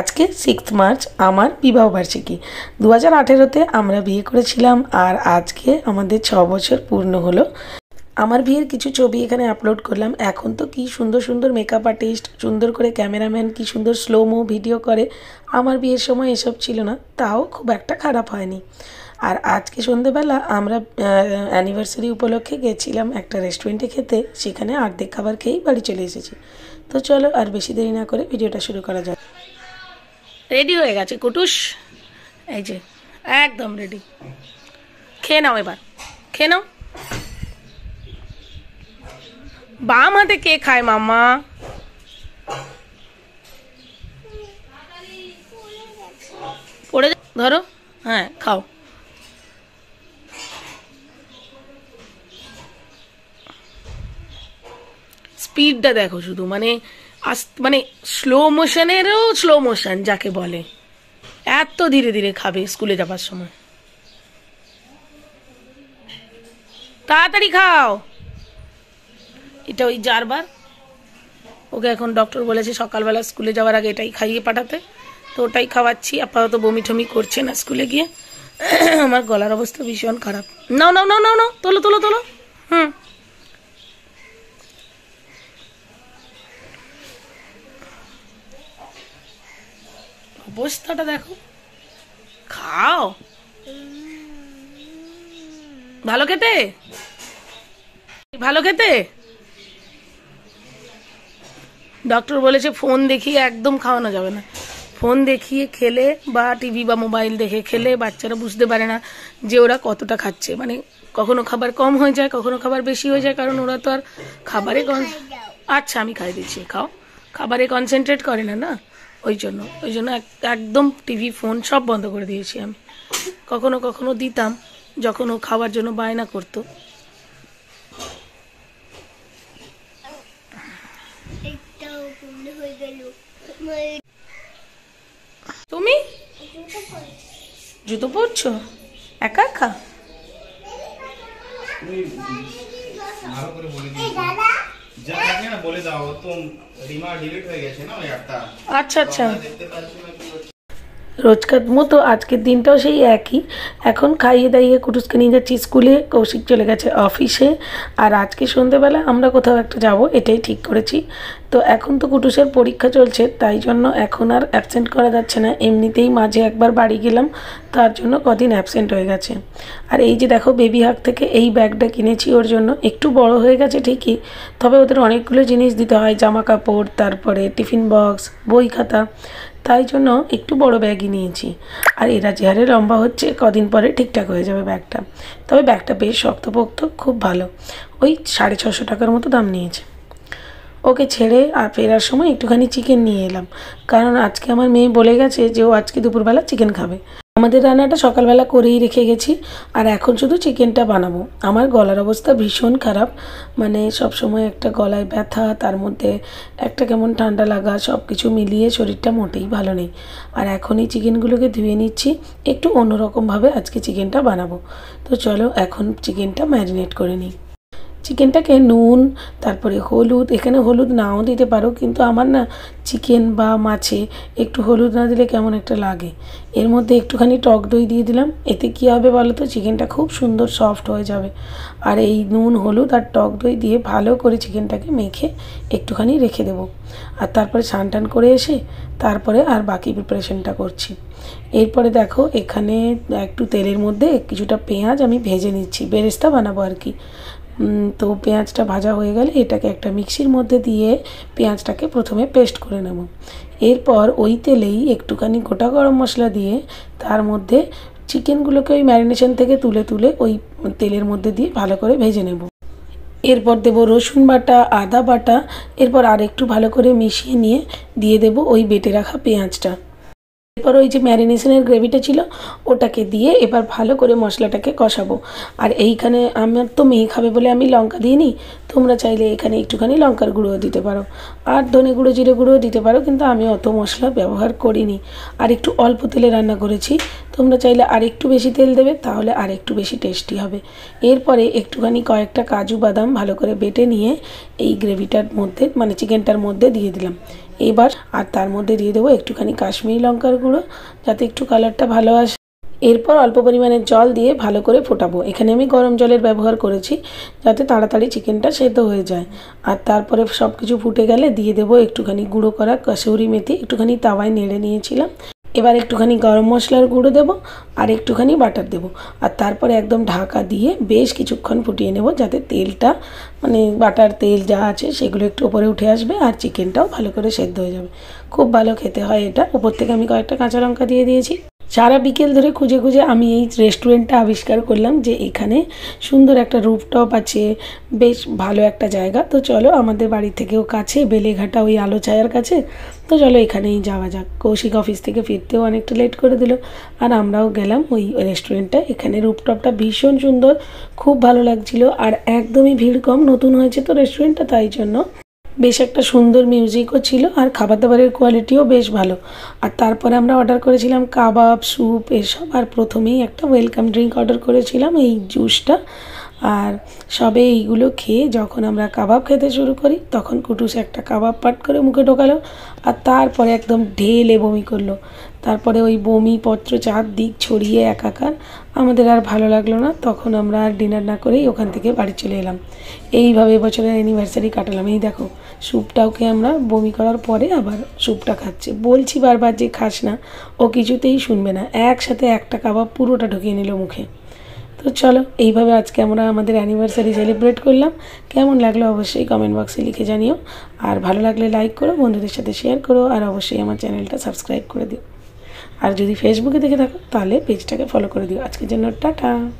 আজকে six March আমার বিবাহবার্ষিকী দু হাজার আঠেরোতে আমরা বিয়ে করেছিলাম আর আজকে আমাদের ছ বছর পূর্ণ হলো আমার বিয়ের কিছু ছবি এখানে আপলোড করলাম এখন তো কি সুন্দর সুন্দর মেকআপ আর্টিস্ট সুন্দর করে ক্যামেরাম্যান কি সুন্দর স্লোমো ভিডিও করে আমার বিয়ের সময় এসব ছিল না তাও খুব একটা খারাপ হয়নি আর আজকে সন্ধেবেলা আমরা অ্যানিভার্সারি উপলক্ষে গেছিলাম একটা রেস্টুরেন্টে খেতে সেখানে আর্ধেক খাবার খেয়েই বাড়ি চলে এসেছি তো চলো আর বেশি দেরি না করে ভিডিওটা শুরু করা যাক রেডি হয়ে গেছে কুটুস এই যে একদম রেডি খেয়ে নাও এবার খেয়ে নাও বাম হাতে কে খায় মাম্মা পড়ে ধরো হ্যাঁ খাও স্পিডটা দেখো শুধু মানে মানে স্লো মোশনেরও স্লো মোশন যাকে বলে এত ধীরে ধীরে খাবে স্কুলে যাবার সময় তাড়াতাড়ি খাও এটা ওই জারবার ওকে এখন ডক্টর বলেছে সকালবেলা স্কুলে যাওয়ার আগে এটাই খাইয়ে পাঠাতে তো ওটাই খাওয়াচ্ছি আপাতত বমি টমি করছে না স্কুলে গিয়ে আমার গলার অবস্থা ভীষণ খারাপ নাও নাও নাও নাও নাও তোলো তোলো তোলো হুম বস্তাটা দেখো খাও ভালো খেতে ভালো খেতে ডক্টর বলেছে ফোন দেখিয়ে একদম খাওয়ানো যাবে না ফোন দেখিয়ে খেলে বা টিভি বা মোবাইল দেখে খেলে বাচ্চারা বুঝতে পারে না যে ওরা কতটা খাচ্ছে মানে কখনো খাবার কম হয়ে যায় কখনো খাবার বেশি হয়ে যায় কারণ ওরা তো আর খাবারে আচ্ছা আমি খাই দিচ্ছি খাও খাবারে কনসেন্ট্রেট করে না না ওই জন্য ওই জন্য একদম টিভি ফোন সব বন্ধ করে দিয়েছি আমি কখনো কখনো দিতাম যখন ও খাওয়ার জন্য বায়না করতো তুমি জুতো পড়ছো একা একা আচ্ছা আচ্ছা রোজকার মতো আজকের দিনটাও সেই একই এখন খাইয়ে দাইয়ে কুটুসকে নিয়ে যাচ্ছি স্কুলে কৌশিক চলে গেছে অফিসে আর আজকে সন্ধেবেলা আমরা কোথাও একটা যাব এটাই ঠিক করেছি তো এখন তো কুটুসের পরীক্ষা চলছে তাই জন্য এখন আর অ্যাবসেন্ট করা যাচ্ছে না এমনিতেই মাঝে একবার বাড়ি গেলাম তার জন্য কদিন অ্যাবসেন্ট হয়ে গেছে আর এই যে দেখো বেবি হাক থেকে এই ব্যাগটা কিনেছি ওর জন্য একটু বড় হয়ে গেছে ঠিকই তবে ওদের অনেকগুলো জিনিস দিতে হয় জামা কাপড় তারপরে টিফিন বক্স বই খাতা তাই জন্য একটু বড় ব্যাগই নিয়েছি আর এরা যেহারে লম্বা হচ্ছে কদিন পরে ঠিকঠাক হয়ে যাবে ব্যাগটা তবে ব্যাগটা বেশ শক্তপোক্ত খুব ভালো ওই সাড়ে ছশো টাকার মতো দাম নিয়েছে ওকে ছেড়ে আর ফেরার সময় একটুখানি চিকেন নিয়ে এলাম কারণ আজকে আমার মেয়ে বলে গেছে যে ও আজকে দুপুরবেলা চিকেন খাবে আমাদের রান্নাটা সকালবেলা করেই রেখে গেছি আর এখন শুধু চিকেনটা বানাবো আমার গলার অবস্থা ভীষণ খারাপ মানে সবসময় একটা গলায় ব্যথা তার মধ্যে একটা কেমন ঠান্ডা লাগা সব কিছু মিলিয়ে শরীরটা মোটেই ভালো নেই আর এখন এই চিকেনগুলোকে ধুয়ে নিচ্ছি একটু অন্যরকমভাবে আজকে চিকেনটা বানাবো তো চলো এখন চিকেনটা ম্যারিনেট করে নিই চিকেনটাকে নুন তারপরে হলুদ এখানে হলুদ নাও দিতে পারো কিন্তু আমার না চিকেন বা মাছে একটু হলুদ না দিলে কেমন একটা লাগে এর মধ্যে একটুখানি টক দই দিয়ে দিলাম এতে কি হবে বলো তো চিকেনটা খুব সুন্দর সফট হয়ে যাবে আর এই নুন হলুদ আর টক দই দিয়ে ভালো করে চিকেনটাকে মেখে একটুখানি রেখে দেবো আর তারপরে সান টান করে এসে তারপরে আর বাকি প্রিপারেশনটা করছি এরপরে দেখো এখানে একটু তেলের মধ্যে কিছুটা পেঁয়াজ আমি ভেজে নিচ্ছি বেরেস্তা বানাবো আর কি তো পেঁয়াজটা ভাজা হয়ে গেলে এটাকে একটা মিক্সির মধ্যে দিয়ে পেঁয়াজটাকে প্রথমে পেস্ট করে নেব এরপর ওই তেলেই একটুখানি গোটা গরম মশলা দিয়ে তার মধ্যে চিকেনগুলোকে ওই ম্যারিনেশন থেকে তুলে তুলে ওই তেলের মধ্যে দিয়ে ভালো করে ভেজে নেব এরপর দেব রসুন বাটা আদা বাটা এরপর আর একটু ভালো করে মিশিয়ে নিয়ে দিয়ে দেব ওই বেটে রাখা পেঁয়াজটা এরপর ওই যে ম্যারিনেশনের গ্রেভিটা ছিল ওটাকে দিয়ে এবার ভালো করে মশলাটাকে কষাবো আর এইখানে আমার তো মেয়ে খাবে বলে আমি লঙ্কা দিয়ে নিই তোমরা চাইলে এখানে একটুখানি লঙ্কার গুঁড়োও দিতে পারো আর ধনে গুঁড়ো জিরে গুঁড়োও দিতে পারো কিন্তু আমি অত মশলা ব্যবহার করিনি আর একটু অল্প তেলে রান্না করেছি তোমরা চাইলে আর একটু বেশি তেল দেবে তাহলে আর একটু বেশি টেস্টি হবে এরপরে একটুখানি কয়েকটা কাজু বাদাম ভালো করে বেটে নিয়ে এই গ্রেভিটার মধ্যে মানে চিকেনটার মধ্যে দিয়ে দিলাম এবার আর তার মধ্যে দিয়ে দেবো একটুখানি কাশ্মীরি লঙ্কার গুঁড়ো যাতে একটু কালারটা ভালো আসে এরপর অল্প পরিমাণে জল দিয়ে ভালো করে ফোটাবো এখানে আমি গরম জলের ব্যবহার করেছি যাতে তাড়াতাড়ি চিকেনটা সেদ্ধ হয়ে যায় আর তারপরে সব কিছু ফুটে গেলে দিয়ে দেবো একটুখানি গুঁড়ো করা কাশৌরি মেথি একটুখানি তাওয়ায় নেড়ে নিয়েছিলাম এবার একটুখানি গরম মশলার গুঁড়ো দেবো আর একটুখানি বাটার দেবো আর তারপরে একদম ঢাকা দিয়ে বেশ কিছুক্ষণ ফুটিয়ে নেব যাতে তেলটা মানে বাটার তেল যা আছে সেগুলো একটু উপরে উঠে আসবে আর চিকেনটাও ভালো করে সেদ্ধ হয়ে যাবে খুব ভালো খেতে হয় এটা উপর থেকে আমি কয়েকটা কাঁচা লঙ্কা দিয়ে দিয়েছি সারা বিকেল ধরে খুঁজে খুঁজে আমি এই রেস্টুরেন্টটা আবিষ্কার করলাম যে এখানে সুন্দর একটা রুফটপ আছে বেশ ভালো একটা জায়গা তো চলো আমাদের বাড়ি থেকেও কাছে বেলেঘাটা ওই আলো ছায়ার কাছে তো চলো এখানেই যাওয়া যাক কৌশিক অফিস থেকে ফিরতেও অনেকটা লেট করে দিল আর আমরাও গেলাম ওই রেস্টুরেন্টটা এখানে রুফটপটা ভীষণ সুন্দর খুব ভালো লাগছিল আর একদমই ভিড় কম নতুন হয়েছে তো রেস্টুরেন্টটা তাই জন্য বেশ একটা সুন্দর মিউজিকও ছিল আর খাবার দাবারের কোয়ালিটিও বেশ ভালো আর তারপরে আমরা অর্ডার করেছিলাম কাবাব স্যুপ এসব আর প্রথমেই একটা ওয়েলকাম ড্রিঙ্ক অর্ডার করেছিলাম এই জুসটা আর সবে এইগুলো খেয়ে যখন আমরা কাবাব খেতে শুরু করি তখন কুটুস একটা কাবাব পাট করে মুখে ঢোকালো আর তারপরে একদম ঢেলে বমি করলো তারপরে ওই বমি পত্র চারদিক ছড়িয়ে একাকার আমাদের আর ভালো লাগলো না তখন আমরা আর ডিনার না করেই ওখান থেকে বাড়ি চলে এলাম এইভাবে এবছরের অ্যানিভার্সারি কাটালাম এই দেখো স্যুপটাওকে আমরা বমি করার পরে আবার স্যুপটা খাচ্ছে বলছি বারবার যে খাস না ও কিছুতেই শুনবে না একসাথে একটা কাবাব পুরোটা ঢুকিয়ে নিল মুখে তো চলো এইভাবে আজকে আমরা আমাদের অ্যানিভার্সারি সেলিব্রেট করলাম কেমন লাগলো অবশ্যই কমেন্ট বক্সে লিখে জানিও আর ভালো লাগলে লাইক করো বন্ধুদের সাথে শেয়ার করো আর অবশ্যই আমার চ্যানেলটা সাবস্ক্রাইব করে দিও আর যদি ফেসবুকে দেখে থাকো তাহলে পেজটাকে ফলো করে দিও আজকের জন্য টাটা